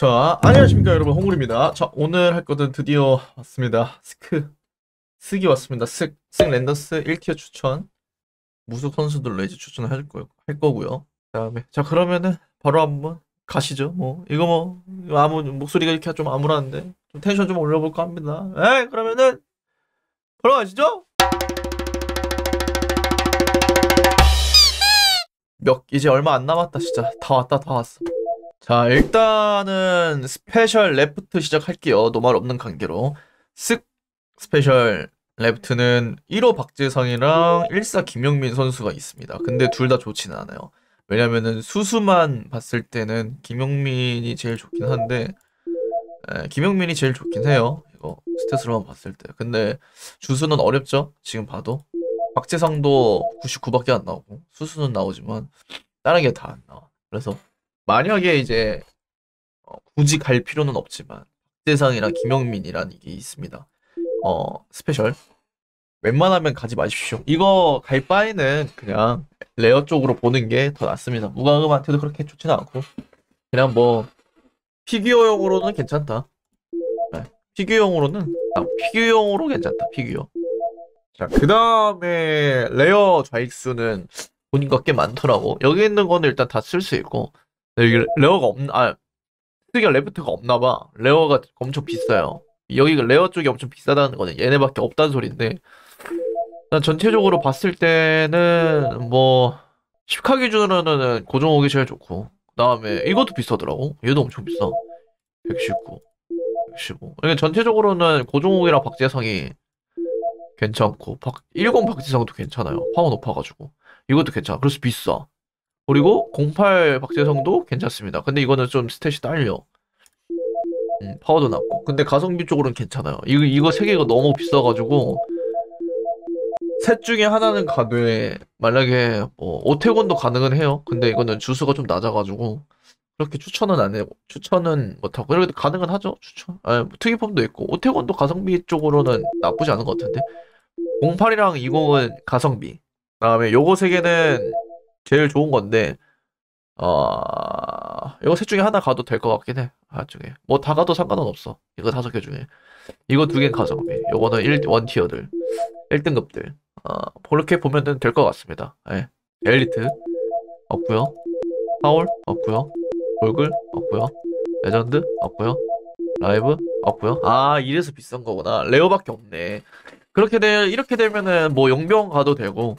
자, 안녕하십니까 여러분 홍구입니다 자, 오늘 할 거는 드디어 왔습니다. 스크 스기 왔습니다. 슥, 슥 랜더스 1티어 추천 무속 선수들로 이제 추천을 해줄 거, 할 거고요. 그다음에 자 그러면은 바로 한번 가시죠. 뭐 이거 뭐 아무 목소리가 이렇게 좀 아무란데 좀 텐션 좀 올려볼까 합니다. 에 그러면은 바로 가시죠. 몇 이제 얼마 안 남았다 진짜 다 왔다 다 왔어. 자 일단은 스페셜 레프트 시작할게요 노말 없는 관계로 쓱 스페셜 레프트는 1호 박재상이랑 1사 김영민 선수가 있습니다 근데 둘 다 좋지는 않아요 왜냐면은 수수만 봤을 때는 김영민이 제일 좋긴 한데 에, 김영민이 제일 좋긴 해요 이거 스탯으로만 봤을 때 근데 주수는 어렵죠 지금 봐도 박재상도 99밖에 안 나오고 수수는 나오지만 다른 게 다 안 나와 그래서 만약에 이제 어, 굳이 갈 필요는 없지만 박재상이랑 김영민이란 이게 있습니다. 어 스페셜 웬만하면 가지 마십시오. 이거 갈 바에는 그냥 레어 쪽으로 보는 게 더 낫습니다. 무광음한테도 그렇게 좋지는 않고 그냥 뭐 피규어용으로는 괜찮다. 네. 피규어용으로는 아, 피규어용으로 괜찮다. 피규어. 자, 그 다음에 레어 좌익수는 보니까 꽤 많더라고. 여기 있는 거는 일단 다 쓸 수 있고 여기 레어가 없나 아 쓰기가 레프트가 없나봐 레어가 엄청 비싸요 여기가 그 레어 쪽이 엄청 비싸다는 거는 얘네밖에 없다는 소리인데 난 전체적으로 봤을 때는 뭐 10카 기준으로는 고정옥이 제일 좋고 그 다음에 이것도 비싸더라고 얘도 엄청 비싸 119 115 그러니까 전체적으로는 고정옥이랑 박재성이 괜찮고 박, 10 박재성도 괜찮아요 파워 높아가지고 이것도 괜찮아 그래서 비싸 그리고 08 박재성도 괜찮습니다. 근데 이거는 좀 스탯이 딸려. 음, 파워도 낮고. 근데 가성비 쪽으로는 괜찮아요. 이거, 이거 세 개가 너무 비싸가지고. 셋 중에 하나는 가되, 만약에, 뭐, 오태곤도 가능은 해요. 근데 이거는 주수가 좀 낮아가지고. 그렇게 추천은 안해요 추천은 못하고. 그래도 가능은 하죠. 추천. 아, 뭐 특이폼도 있고. 오태곤도 가성비 쪽으로는 나쁘지 않은 것 같은데. 08이랑 20은 가성비. 그 다음에 요거 세 개는 제일 좋은 건데 어 이거 셋 중에 하나 가도 될 것 같긴 해. 아 중에 뭐 다 가도 상관은 없어. 이거 다섯 개 중에 이거 두 개 가성비. 요거는 1, 원티어들 1등급들 어 그렇게 보면 될것 같습니다. 예. 엘리트 없고요. 파울 없고요. 골글 없고요. 레전드 없고요. 라이브 없고요. 아 이래서 비싼 거구나. 레어밖에 없네. 그렇게 되 이렇게 되면은 뭐 용병 가도 되고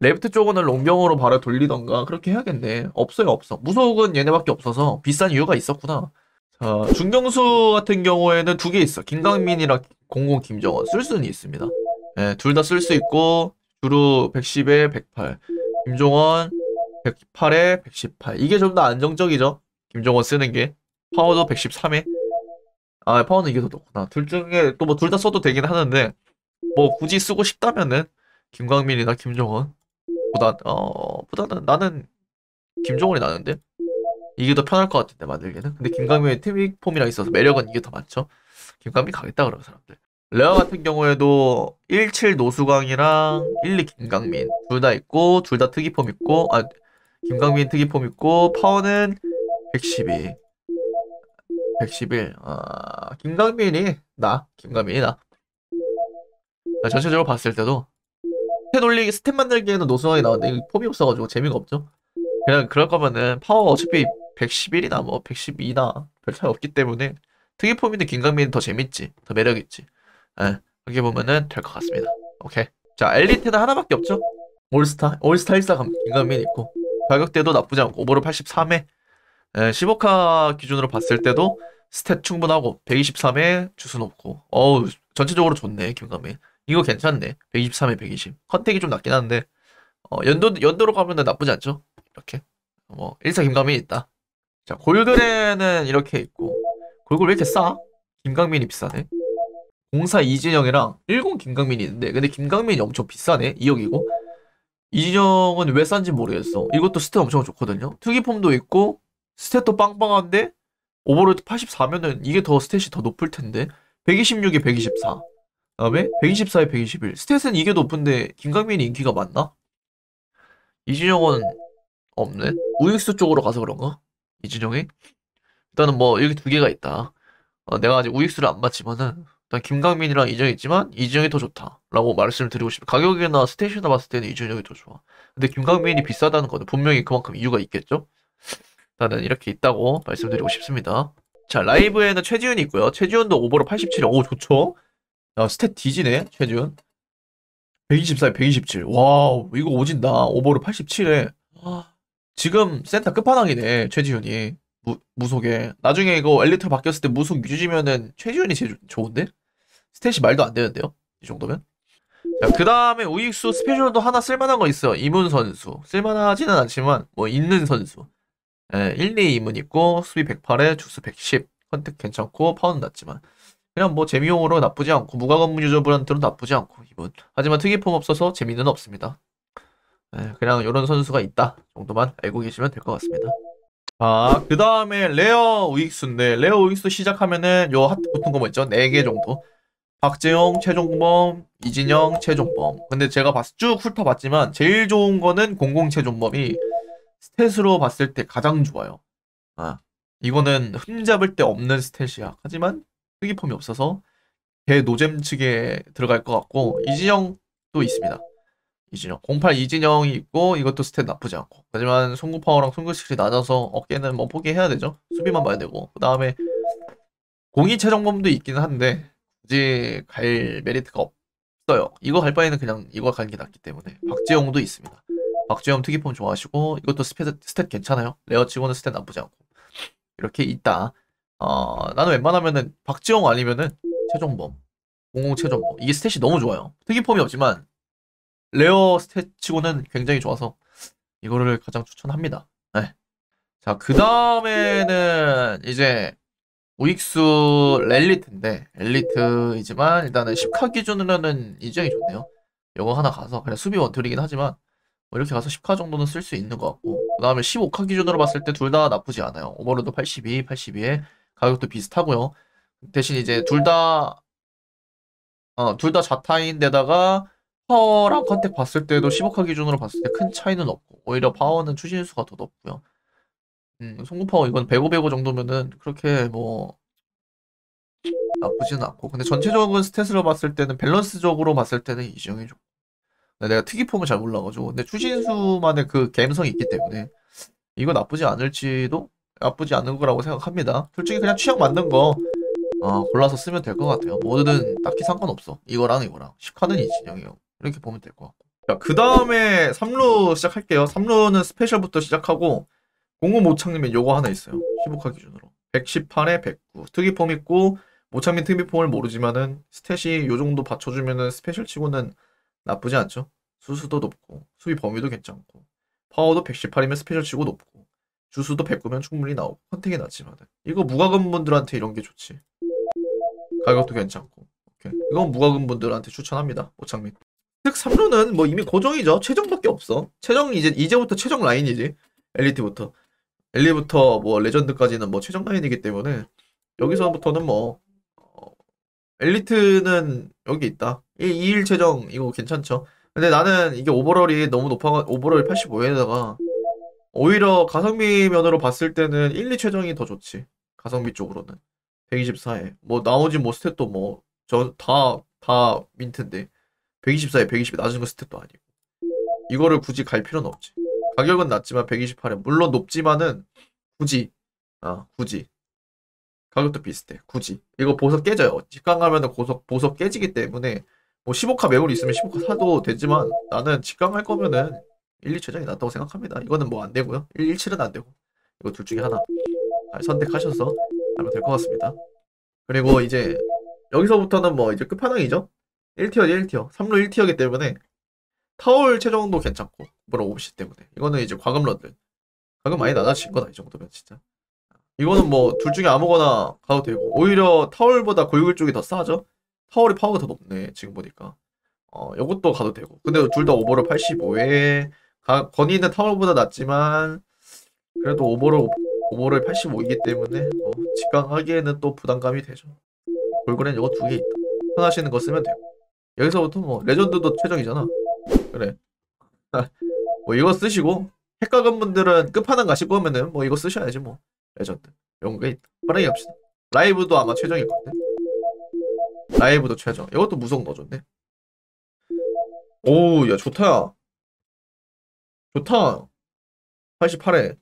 레프트 쪽은 롱병으로 바로 돌리던가 그렇게 해야겠네. 없어요 없어. 무속은 얘네밖에 없어서 비싼 이유가 있었구나. 자 중경수 같은 경우에는 두 개 있어. 김강민이랑 공공 김정원 쓸 수는 있습니다. 네, 예, 둘 다 쓸 수 있고 주루 110에 108 김종원 108에 118 이게 좀 더 안정적이죠 김종원 쓰는 게 파워도 113에 아 파워는 이게 더 높구나 둘 중에 또 뭐 둘 다 써도 되긴 하는데 뭐 굳이 쓰고 싶다면은 김광민이나 김종원 보다 어 보다는 나는 김종원이 나는데 이게 더 편할 것 같은데 만들기는 근데 김강민의 팀이폼이랑 있어서 매력은 이게 더 많죠 김강민 가겠다 그런 러 사람들 레아 같은 경우에도 17 노수광이랑 12 김강민 둘 다 있고 둘 다 특이폼 있고 아 김강민 특이폼 있고 파워는 112 111아 김강민이 나 김강민이 나 전체적으로 봤을 때도 앞에 돌리기 스텝 만들기에는 노승환이 나왔는데 폼이 없어가지고 재미가 없죠. 그냥 그럴 거면은 파워 어차피 111이나 뭐 112나 별 차이 없기 때문에 특이 폼인데 긴강민이더 재밌지. 더 매력있지. 예. 그렇게 보면은 될 것 같습니다. 오케이. 자, 엘리트는 하나밖에 없죠. 올스타. 올스타 1사 김강민 있고. 가격대도 나쁘지 않고 오버로 83에 15카 예, 기준으로 봤을 때도 스탯 충분하고 123에 주수 높고 어우 전체적으로 좋네 김강민 이거 괜찮네. 123에 120. 컨택이 좀 낮긴 한데 어, 연도, 연도로 가면 나쁘지 않죠? 이렇게 뭐 1차 김강민이 있다. 자 골드레는 이렇게 있고 골골 왜 이렇게 싸? 김강민이 비싸네. 04 이진영이랑 10 김강민이 있는데 근데 김강민이 엄청 비싸네 2억이고 이진영은 왜 싼지 모르겠어 이것도 스탯 엄청 좋거든요 특이폼도 있고 스탯도 빵빵한데 오버로드 84면은 이게 더 스탯이 더 높을 텐데 126에 124 다음에 124에 121. 스탯은 이게 높은데 김강민이 인기가 많나? 이진영은 없네. 우익수 쪽으로 가서 그런가? 이진영이? 일단은 뭐 여기 두 개가 있다. 어, 내가 아직 우익수를 안 봤지만은 일단 김강민이랑 이진영이 있지만 이진영이 더 좋다라고 말씀을 드리고 싶어 가격이나 스탯이나 봤을 때는 이진영이 더 좋아. 근데 김강민이 비싸다는 거는 분명히 그만큼 이유가 있겠죠? 일단은 이렇게 있다고 말씀드리고 싶습니다. 자 라이브에는 최지훈이 있고요. 최지훈도 오버로 87이 오 좋죠? 야, 스탯 디지네, 최준. 124, 에 127. 와우, 이거 오진다. 오버를 87에. 아. 지금 센터 끝판왕이네, 최지훈이. 무, 속에 나중에 이거 엘리트 로 바뀌었을 때 무속 유지면은 최지훈이 제일 좋은데? 스탯이 말도 안 되는데요? 이 정도면? 자, 그 다음에 우익수 스페셜도 하나 쓸만한 거 있어. 이문 선수. 쓸만하지는 않지만, 뭐, 있는 선수. 예, 1, 2, 이문 있고, 수비 108에 주수 110. 컨택 괜찮고, 파운 낮지만 그냥 뭐 재미용으로 나쁘지 않고 무과금 유저분한테는 나쁘지 않고 이분 하지만 특이품 없어서 재미는 없습니다 네, 그냥 이런 선수가 있다 정도만 알고 계시면 될 것 같습니다 자, 그 다음에 레어 우익수인데 네, 레어 우익수 시작하면은 요 하트 붙은 거 뭐 있죠? 4개 정도 박재용 최종범, 이진영, 최종범 근데 제가 봤을 쭉 훑어봤지만 제일 좋은 거는 공공 최종범이 스탯으로 봤을 때 가장 좋아요 아, 이거는 흠잡을 데 없는 스탯이야 하지만 특이폼이 없어서 개 노잼 측에 들어갈 것 같고 이진영도 있습니다. 이진영 08 이진영이 있고 이것도 스탯 나쁘지 않고 하지만 송구 파워랑 송구 스킬이 낮아서 어깨는 뭐 포기해야 되죠. 수비만 봐야 되고 그 다음에 공이 최정범도 있기는 한데 굳이 갈 메리트가 없어요. 이거 갈 바에는 그냥 이거 가는 게 낫기 때문에 박지영도 있습니다. 박지영 특이폼 좋아하시고 이것도 스탯, 스탯 괜찮아요. 레어치고는 스탯 나쁘지 않고 이렇게 있다. 아 나는 웬만하면은 박지영 아니면은 최종범. 00 최종범. 이게 스탯이 너무 좋아요. 특이폼이 없지만 레어 스탯치고는 굉장히 좋아서 이거를 가장 추천합니다. 네. 자, 그 다음에는 이제 우익수 엘리트인데 엘리트이지만 일단은 10카 기준으로는 인정이 좋네요. 이거 하나 가서 그냥 수비 원툴이긴 하지만 뭐 이렇게 가서 10카 정도는 쓸 수 있는 것 같고 그 다음에 15카 기준으로 봤을 때 둘 다 나쁘지 않아요. 오버로드 82, 82에 가격도 비슷하고요. 대신 이제 둘 다, 어, 둘다 자타인데다가 파워랑 컨택 봤을 때도 1 5화 기준으로 봤을 때 큰 차이는 없고, 오히려 파워는 추진수가 더 높고요. 음, 송구 파워 이건 105, 105 정도면은 그렇게 뭐, 나쁘진 않고. 근데 전체적인 스탯으로 봤을 때는, 밸런스적으로 봤을 때는 이지영이 좋고. 내가 특이폼을 잘 몰라가지고. 근데 추진수만의 그 갬성이 있기 때문에, 이거 나쁘지 않을지도 나쁘지 않은 거라고 생각합니다. 솔직히 그냥 취향 맞는 거 어, 골라서 쓰면 될 것 같아요. 모든 딱히 상관없어. 이거랑 이거랑. 10칸은 이 진영이요. 이렇게 보면 될 것 같고. 자, 그 다음에 3루 시작할게요. 3루는 스페셜부터 시작하고 05 모창님은 요거 하나 있어요. 15카 기준으로. 118에 109. 특이폼 있고 모창민 특이폼을 모르지만은 스탯이 요 정도 받쳐주면은 스페셜 치고는 나쁘지 않죠. 수수도 높고 수비 범위도 괜찮고 파워도 118이면 스페셜 치고 높고 주수도 100구면 충분히 나오고 컨택이 낮지만 이거 무과금분들한테 이런 게 좋지 가격도 괜찮고 오케이. 이건 무과금분들한테 추천합니다 오창민 특 3루는 뭐 이미 고정이죠 최정밖에 없어 최정 이제 이제부터 최정 라인이지 엘리트부터 엘리부터 뭐 레전드까지는 뭐 최정 라인이기 때문에 여기서부터는 뭐 어, 엘리트는 여기 있다 2일 최정 이거 괜찮죠 근데 나는 이게 오버롤이 너무 높아 오버롤 85에다가 오히려 가성비 면으로 봤을 때는 1, 2 최정이 더 좋지. 가성비 쪽으로는. 124에. 뭐, 나머지 뭐 스탯도 뭐, 저, 다, 다 민트인데. 124에 120이 낮은 거 스탯도 아니고. 이거를 굳이 갈 필요는 없지. 가격은 낮지만 128에. 물론 높지만은, 굳이. 아, 굳이. 가격도 비슷해. 굳이. 이거 보석 깨져요. 직관 가면은 보석, 보석 깨지기 때문에, 뭐 15카 매물 있으면 15카 사도 되지만, 나는 직관 할 거면은, 1, 2최장이 낫다고 생각합니다. 이거는 뭐 안 되고요. 1, 1, 7은 안 되고 이거 둘 중에 하나 선택하셔서 하면 될 것 같습니다. 그리고 이제 여기서부터는 뭐 이제 끝판왕이죠. 1티어, 1티어. 3루 1티어기 때문에 타월 최종도 괜찮고 물어 50시 때문에 이거는 이제 과금 런들 과금 많이 낮아진 거다 이 정도면 진짜 이거는 뭐 둘 중에 아무거나 가도 되고 오히려 타월보다 골글 쪽이 더 싸죠 타월이 파워가 더 높네 지금 보니까 어 요것도 가도 되고 근데 둘 다 오버로 85에 가, 건이 있는 타워보다 낮지만 그래도 오버를 오버를 85이기 때문에 어, 직강하기에는 또 부담감이 되죠. 골고랜 요거 두 개 있다. 편하시는 거 쓰면 돼요. 여기서부터 뭐 레전드도 최적이잖아. 그래. 뭐 이거 쓰시고 핵가금 분들은 끝판왕 가실 거면은 뭐 이거 쓰셔야지 뭐 레전드. 용런게 있다. 빠르게 합시다 라이브도 아마 최적일 건데. 라이브도 최적. 이것도 무속 넣어줬네. 오우 야 좋다 야. 좋다. 88회.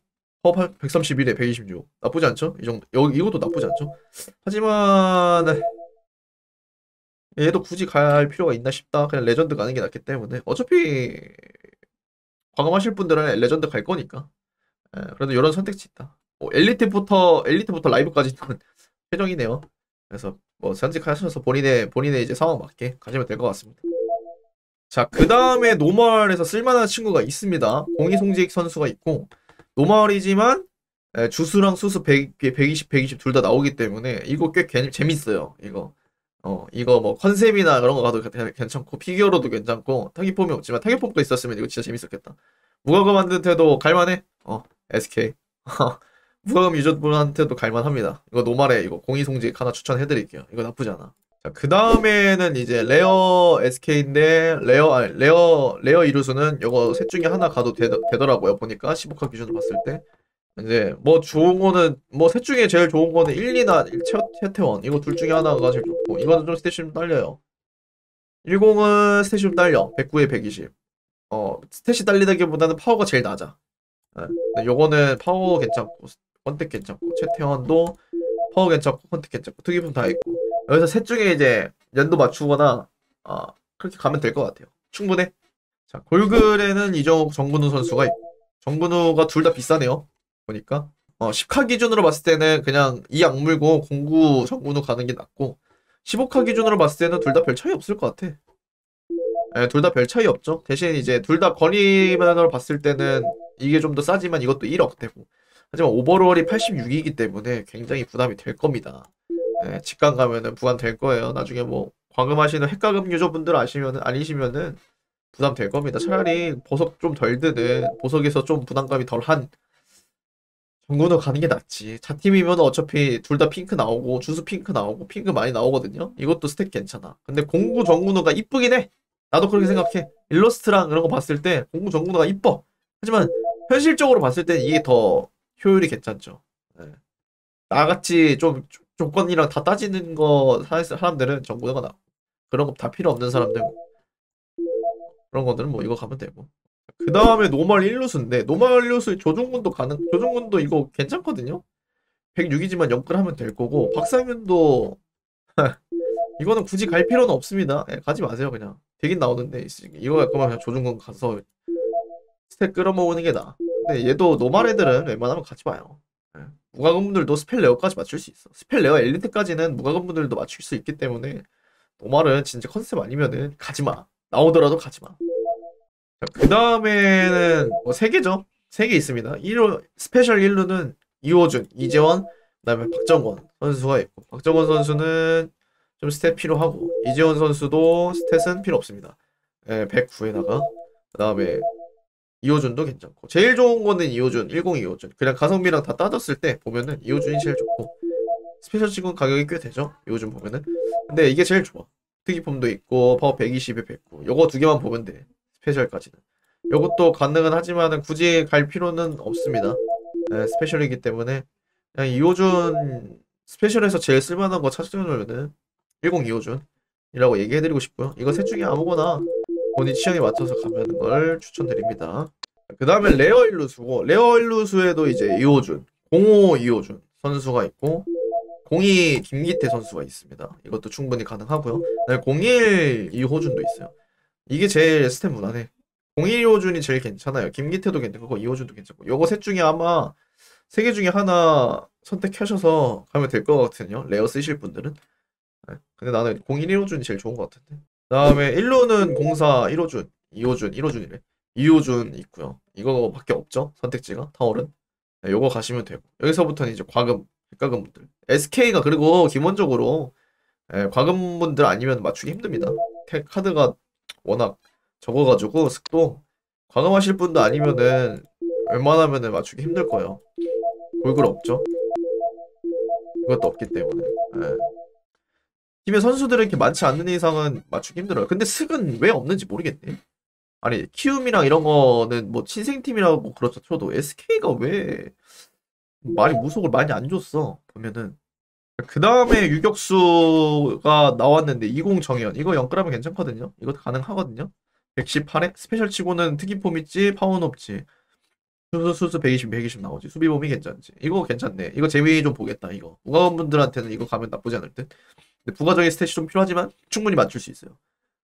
허 131회 126. 나쁘지 않죠? 이 정도. 여기 이것도 나쁘지 않죠? 하지만 네. 얘도 굳이 갈 필요가 있나 싶다. 그냥 레전드 가는 게 낫기 때문에 어차피 과감하실 분들은 레전드 갈 거니까. 에, 예, 그래도 이런 선택지 있다. 뭐 엘리트부터 엘리트부터 라이브까지 는 최종이네요. 그래서 뭐 선택하셔서 본인의 본인의 이제 상황 맞게 가시면 될 것 같습니다. 자, 그 다음에 노멀에서 쓸만한 친구가 있습니다. 공이송직 선수가 있고, 노멀이지만 예, 주수랑 수수 100, 120, 120 둘 다 나오기 때문에 이거 꽤 개, 재밌어요. 이거. 어, 이거 뭐 컨셉이나 그런 거 가도 그, 그, 괜찮고, 피규어로도 괜찮고, 타기폼이 없지만 타기폼도 있었으면 이거 진짜 재밌었겠다. 무과금 한테도 갈만해. 어, SK. 무과금 유저분한테도 갈만합니다. 이거 노멀에 이거 공이송직 하나 추천해드릴게요. 이거 나쁘지 않아. 자, 그 다음에는 이제 레어 SK인데 레어 아니, 레어 레어 이루수는 이거 셋 중에 하나 가도 되, 더라고요 보니까 15카 기준으로 봤을 때 이제 뭐 좋은 거는 뭐 셋 중에 제일 좋은 거는 1 2나 채태원 이거 둘 중에 하나가 제일 좋고 이거는 좀 스탯이 좀 딸려요. 10은 스탯이 좀 딸려. 109에 120. 어, 스탯이 딸리다기보다는 파워가 제일 낮아. 네. 요거는 파워 괜찮고, 컨택 괜찮고, 채태원도 파워 괜찮고, 컨택 괜찮고, 특이품 다 있고. 여기서 셋 중에 이제 연도 맞추거나 아, 그렇게 가면 될 것 같아요. 충분해. 자, 골글에는 이정욱, 정근우 선수가 정근우가 둘 다 비싸네요. 보니까 어, 10카 기준으로 봤을 때는 그냥 이 악물고 공구 정근우 가는 게 낫고 15카 기준으로 봤을 때는 둘 다 별 차이 없을 것 같아. 예, 둘 다 별 차이 없죠. 대신 이제 둘 다권위만으로 봤을 때는 이게 좀 더 싸지만 이것도 1억 되고 하지만 오버롤이 86이기 때문에 굉장히 부담이 될 겁니다. 네, 직관 가면은 부담될 거예요. 나중에 뭐 과금하시는 핵가금 유저분들 아시면 은 아니시면은 부담될 겁니다. 차라리 보석 좀 덜 드는 보석에서 좀 부담감이 덜한 정군으로 가는 게 낫지. 자팀이면 어차피 둘 다 핑크 나오고 주수 핑크 나오고 핑크 많이 나오거든요. 이것도 스택 괜찮아. 근데 공구 정군호가 이쁘긴 해. 나도 그렇게 생각해. 일러스트랑 그런 거 봤을 때 공구 정군호가 이뻐. 하지만 현실적으로 봤을 때 이게 더 효율이 괜찮죠. 네. 예. 나같이 좀 조건이랑 다 따지는 거 사람들은 정보가 나 그런 거 다 필요 없는 사람들 그런 것들은 뭐 이거 가면 되고 그 다음에 노멀 1루수인데 노멀 1루수 조종군도 가능 조종군도 이거 괜찮거든요 106이지만 연끌 하면 될 거고 박상윤도 이거는 굳이 갈 필요는 없습니다 예, 가지 마세요 그냥 되긴 나오는데 이거 갈 거면 그냥 조종군 가서 스택 끌어먹는게 나아 근데 얘도 노멀 애들은 웬만하면 가지 마요 무과금분들도 스펠 레어까지 맞출 수 있어. 스펠 레어 엘리트까지는 무과금분들도 맞출 수 있기 때문에 노말은 진짜 컨셉 아니면은 가지마. 나오더라도 가지마. 그 다음에는 뭐 3개죠. 3개 있습니다. 1호, 스페셜 1루는 이호준, 이재원, 그 다음에 박정권 선수가 있고 박정권 선수는 좀 스탯 필요하고 이재원 선수도 스탯은 필요 없습니다. 예, 109에다가 그 다음에 이호준도 괜찮고 제일 좋은 거는 이호준 1 0 2호준 그냥 가성비랑 다 따졌을 때 보면은 이호준이 제일 좋고 스페셜 치고는 가격이 꽤 되죠 이호준 보면은 근데 이게 제일 좋아 특이폼도 있고 파워 120에 109 요거 두 개만 보면 돼 스페셜까지는 요것도 가능은 하지만 굳이 갈 필요는 없습니다 네, 스페셜이기 때문에 그냥 이호준 스페셜에서 제일 쓸만한 거 찾으면은 1 0 2호준이라고 얘기해드리고 싶고요 이거 셋 중에 아무거나 본인 취향에 맞춰서 가는 걸 추천드립니다. 그 다음에 레어 일루수고 레어 일루수에도 이제 이호준 05 이호준 선수가 있고 02 김기태 선수가 있습니다. 이것도 충분히 가능하고요. 01 이호준도 있어요. 이게 제일 스탯 무난해. 01 이호준이 제일 괜찮아요. 김기태도 괜찮고 이호준도 괜찮고 요거 셋 중에 아마 세 개 중에 하나 선택하셔서 가면 될 것 같거든요. 레어 쓰실 분들은. 네. 근데 나는 01 이호준이 제일 좋은 것 같은데. 다음에 1루는 공사 1호준, 2호준, 1호준이래. 2호준 있고요. 이거밖에 없죠. 선택지가 타월은. 네, 요거 가시면 되고. 여기서부터는 이제 과금, 백과금 분들. SK가 그리고 기본적으로 예, 과금 분들 아니면 맞추기 힘듭니다. 택 카드가 워낙 적어가지고 습도 과금하실 분도 아니면은 웬만하면은 맞추기 힘들 거예요. 골글 없죠. 그것도 없기 때문에. 예. 팀의 선수들은 이렇게 많지 않는 이상은 맞추기 힘들어요. 근데 슥은 왜 없는지 모르겠네. 아니 키움이랑 이런 거는 뭐 신생팀이라고 뭐 그렇죠 저도 SK가 왜 많이 무속을 많이 안 줬어 보면은 그 다음에 유격수가 나왔는데 20정연 이거 연끌하면 괜찮거든요 이것도 가능하거든요 118에 스페셜 치고는 특이폼 있지 파워 는없지 수수 수수 120 120 나오지 수비범이 괜찮지 이거 괜찮네 이거 재미 좀 보겠다 이거 우가원 분들한테는 이거 가면 나쁘지 않을 듯 부가적인 스탯이 좀 필요하지만 충분히 맞출 수 있어요.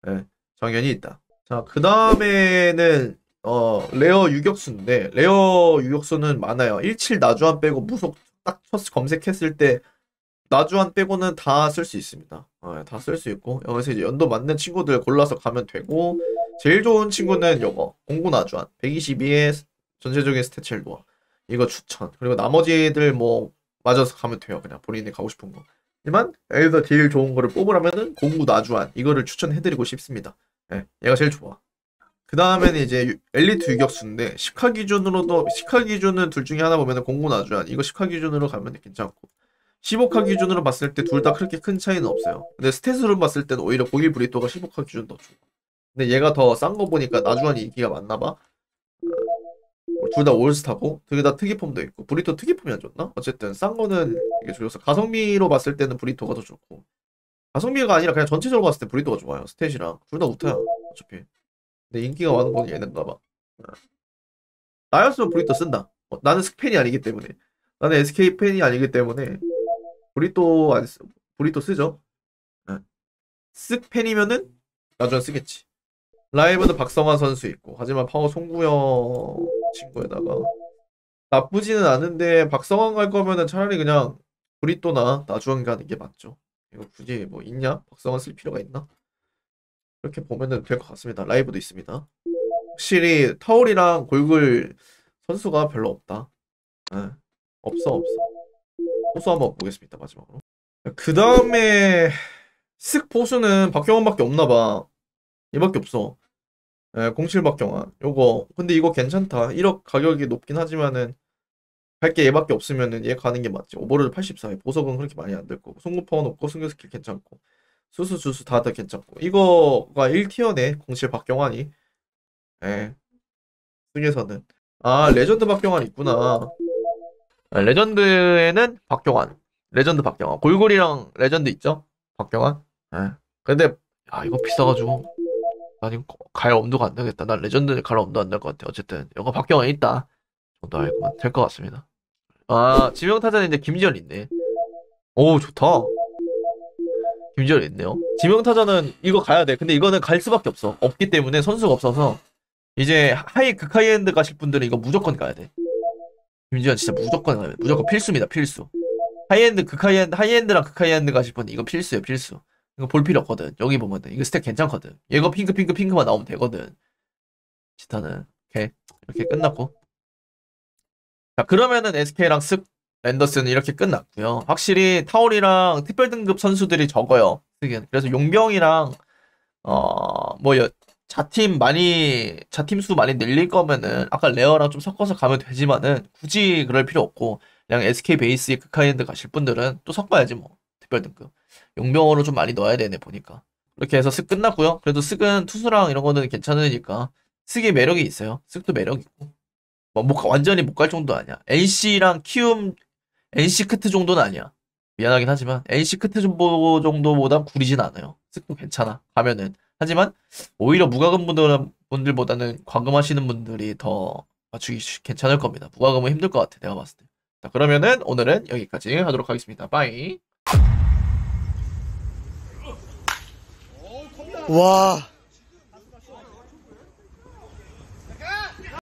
예, 정연이 있다. 자, 그 다음에는 어, 레어 유격수인데 레어 유격수는 많아요. 17 나주안 빼고 무속 딱 쳤, 검색했을 때 나주안 빼고는 다 쓸 수 있습니다. 어, 예, 다쓸 수 있고 여기서 이제 연도 맞는 친구들 골라서 가면 되고 제일 좋은 친구는 이거 공군 나주안 122에 전체적인 스탯 첼도 이거 추천 그리고 나머지들 뭐 맞아서 가면 돼요. 그냥 본인이 가고 싶은 거. 하지만 여기서 제일 좋은 거를 뽑으라면은 공구 나주안 이거를 추천해드리고 싶습니다. 예, 얘가 제일 좋아. 그 다음에는 이제 엘리트 유격수인데 시카 기준으로도 시카 기준은 둘 중에 하나 보면은 공구 나주안 이거 시카 기준으로 가면 괜찮고 15카 기준으로 봤을 때 둘 다 그렇게 큰 차이는 없어요. 근데 스탯으로 봤을 때는 오히려 고기 브리또가 15카 기준 더 좋아. 근데 얘가 더 싼 거 보니까 나주안이 인기가 많나봐. 둘다 올스타고 둘 다특이폼도 있고 브리토 특이폼이안 좋나? 어쨌든 싼 거는 이게 좋아서 가성비로 봤을 때는 브리토가 더 좋고 가성비가 아니라 그냥 전체적으로 봤을 때 브리토가 좋아요 스탯이랑 둘 다 우타야 어차피 근데 인기가 많은 건 얘는가 네봐 아. 나였으면 브리토 쓴다 어, 나는 스팬이 아니기 때문에 나는 SK 팬이 아니기 때문에 브리토 안 쓰, 브리토 쓰죠 스팬이면은 나중에 쓰겠지 라이브는 박성환 선수 있고 하지만 파워 송구영 친구에다가 나쁘지는 않은데 박성환 갈 거면은 차라리 그냥 브리또나 나주환 가는 게 맞죠. 이거 굳이 뭐 있냐? 박성환 쓸 필요가 있나? 이렇게 보면은 될 것 같습니다. 라이브도 있습니다. 확실히 타올이랑 골글 선수가 별로 없다. 네. 없어 없어. 호수 한번 보겠습니다. 마지막으로. 그 다음에 슥 보수는 박경원밖에 없나봐. 얘밖에 없어. 예, 07박경화 요거 근데 이거 괜찮다 1억 가격이 높긴 하지만은 밝게 얘밖에 없으면은 얘 가는 게 맞지 오버롤 84에 보석은 그렇게 많이 안될 거고 송구파워 높고 승교스킬 괜찮고 수수 주수 다다 괜찮고 이거가 1티어네 공실 박경환이 예 승에서는 아 레전드 박경환 있구나 아, 레전드에는 박경환 레전드 박경환 골골이랑 레전드 있죠 박경환 예 근데 아 이거 비싸가지고 난 이거 갈 엄두가 안 나겠다. 난 레전드 갈 엄두 안 날 것 같아. 어쨌든 영화 박경환 있다 정도 알고 될것 같습니다. 아 지명타자는 이제 김지현 있네. 오 좋다. 김지현 있네요. 지명타자는 이거 가야 돼. 근데 이거는 갈 수밖에 없어. 없기 때문에 선수가 없어서 이제 하이 극하이엔드 가실 분들은 이거 무조건 가야 돼. 김지현 진짜 무조건 가야 돼. 무조건 필수입니다. 필수. 하이엔드 극하이엔드 하이엔드랑 극하이엔드 가실 분 이거 필수예요. 필수. 이거 볼 필요 없거든. 여기 보면은 이거 스택 괜찮거든. 얘가 핑크 핑크 핑크만 나오면 되거든. 지타는 이렇게 이렇게 끝났고. 자 그러면은 SK랑 습 랜더스는 이렇게 끝났고요. 확실히 타올이랑 특별 등급 선수들이 적어요. 그래서 용병이랑 어뭐 자팀 많이 자팀 수 많이 늘릴 거면은 아까 레어랑 좀 섞어서 가면 되지만은 굳이 그럴 필요 없고 그냥 SK 베이스의 극하이엔드 가실 분들은 또 섞어야지 뭐 특별 등급 용병으로 좀 많이 넣어야 되네 보니까 이렇게 해서 슥 끝났고요 그래도 슥은 투수랑 이런 거는 괜찮으니까 슥의 매력이 있어요 슥도 매력 있고 뭐, 뭐 완전히 못 갈 정도 아니야 NC랑 키움 NC 크트 정도는 아니야 미안하긴 하지만 NC 크트 정보 정도보다 구리진 않아요 슥도 괜찮아 가면은 하지만 오히려 무과금 분들보다는 과금하시는 분들이 더 맞추기 괜찮을 겁니다 무과금은 힘들 것 같아 내가 봤을 때 자, 그러면은 오늘은 여기까지 하도록 하겠습니다. 빠이 哇！